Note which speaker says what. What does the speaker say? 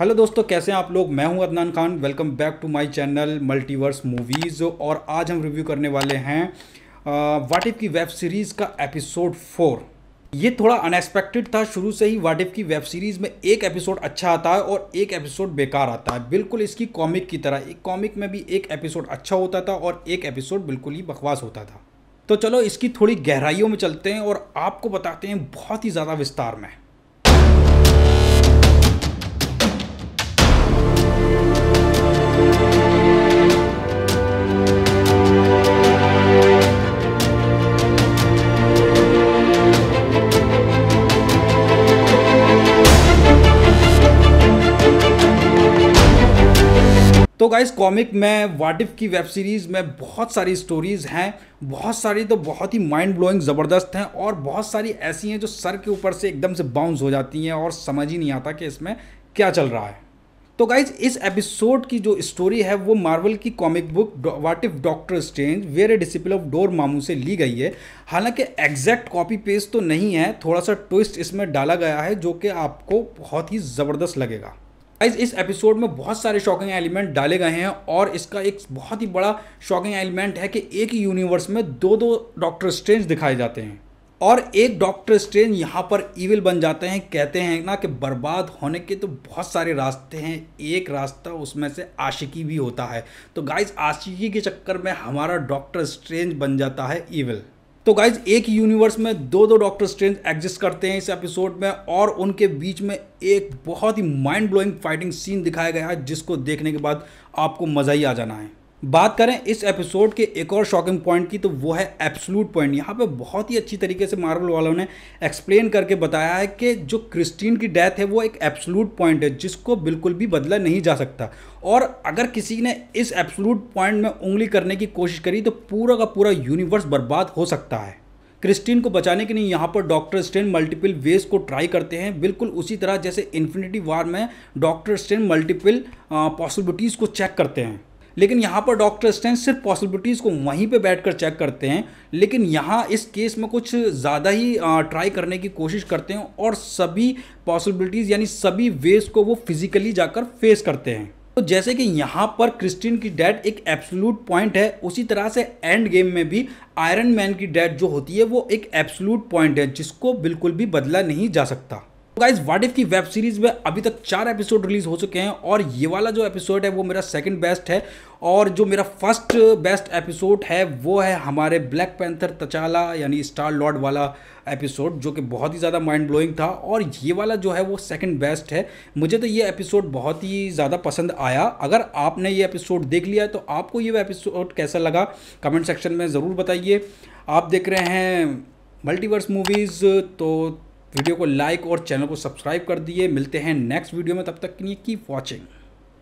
Speaker 1: hello दोस्तों कैसे हैं आप लोग मैं हूं Adnan Khan welcome back to my channel Multiverse Movies और आज हम रिव्यू करने वाले हैं वाटिफ की वेब सीरीज़ का एपिसोड फोर ये थोड़ा अनएक्सपेक्टेड था शुरू से ही वाटिफ की वेब सीरीज़ में एक एपिसोड अच्छा आता है और एक एपिसोड बेकार आता है बिल्कुल इसकी कॉमिक की तरह एक कॉमिक में भी एक एपिसोड अच्छा होता था और एक एपिसोड बिल्कुल ही बकवास होता था तो चलो इसकी थोड़ी गहराइयों में चलते हैं और आपको बताते हैं बहुत ही ज़्यादा विस्तार में तो गाइज कॉमिक में वाटिफ की वेब सीरीज़ में बहुत सारी स्टोरीज़ हैं बहुत सारी तो बहुत ही माइंड ब्लोइंग ज़बरदस्त हैं और बहुत सारी ऐसी हैं जो सर के ऊपर से एकदम से बाउंस हो जाती हैं और समझ ही नहीं आता कि इसमें क्या चल रहा है तो गाइज इस एपिसोड की जो स्टोरी है वो मार्वल की comic book what if Doctor Strange were a disciple of Dormammu से ली गई है हालांकि एग्जैक्ट कॉपी पेस्ट तो नहीं है थोड़ा सा ट्विस्ट इसमें डाला गया है जो कि आपको बहुत ही ज़बरदस्त लगेगा गाइज इस एपिसोड में बहुत सारे शॉकिंग एलिमेंट डाले गए हैं और इसका एक बहुत ही बड़ा शॉकिंग एलिमेंट है कि एक ही यूनिवर्स में दो दो डॉक्टर स्ट्रेंज दिखाए जाते हैं और एक डॉक्टर स्ट्रेंज यहाँ पर इविल बन जाते हैं कहते हैं ना कि बर्बाद होने के तो बहुत सारे रास्ते हैं एक रास्ता उसमें से आशिकी भी होता है तो गाइज आशिकी के चक्कर में हमारा डॉक्टर स्ट्रेंज बन जाता है इविल तो गाइज एक यूनिवर्स में दो दो डॉक्टर स्ट्रेंज एग्जिस्ट करते हैं इस एपिसोड में और उनके बीच में एक बहुत ही माइंड ब्लोइंग फाइटिंग सीन दिखाया गया है जिसको देखने के बाद आपको मज़ा ही आ जाना है बात करें इस एपिसोड के एक और शॉकिंग पॉइंट की तो वो है एप्सलूट पॉइंट यहाँ पे बहुत ही अच्छी तरीके से मार्वल वालों ने एक्सप्लेन करके बताया है कि जो क्रिस्टीन की डेथ है वो एक एब्सलूट पॉइंट है जिसको बिल्कुल भी बदला नहीं जा सकता और अगर किसी ने इस एब्सोलूट पॉइंट में उंगली करने की कोशिश करी तो पूरा का पूरा यूनिवर्स बर्बाद हो सकता है क्रिस्टीन को बचाने के लिए यहाँ पर डॉक्टर स्टेन मल्टीपल वेज को ट्राई करते हैं बिल्कुल उसी तरह जैसे इन्फिनिटी वार में डॉक्टर स्टेन मल्टीपल पॉसिबिलिटीज़ को चेक करते हैं लेकिन यहाँ पर डॉक्टर स्टैन सिर्फ पॉसिबिलिटीज़ को वहीं पे बैठकर चेक करते हैं लेकिन यहाँ इस केस में कुछ ज़्यादा ही ट्राई करने की कोशिश करते हैं और सभी पॉसिबिलिटीज़ यानी सभी वेज को वो फिज़िकली जाकर फेस करते हैं तो जैसे कि यहाँ पर क्रिस्टीन की डेथ एक एब्सोलूट पॉइंट है उसी तरह से एंड गेम में भी आयरन मैन की डेथ जो होती है वो एक एब्सोलूट पॉइंट है जिसको बिल्कुल भी बदला नहीं जा सकता गाइज वाट इफ की वेब सीरीज में अभी तक चार एपिसोड रिलीज हो चुके हैं और ये वाला जो एपिसोड है वो मेरा सेकंड बेस्ट है और जो मेरा फर्स्ट बेस्ट एपिसोड है वो है हमारे ब्लैक पैंथर तचाला यानी स्टार लॉर्ड वाला एपिसोड जो कि बहुत ही ज़्यादा माइंड ब्लोइंग था और ये वाला जो है वो सेकंड बेस्ट है मुझे तो ये एपिसोड बहुत ही ज़्यादा पसंद आया अगर आपने ये एपिसोड देख लिया है तो आपको ये एपिसोड कैसा लगा कमेंट सेक्शन में ज़रूर बताइए आप देख रहे हैं मल्टीवर्स मूवीज़ तो वीडियो को लाइक और चैनल को सब्सक्राइब कर दिए मिलते हैं नेक्स्ट वीडियो में तब तक के लिए कीप वॉचिंग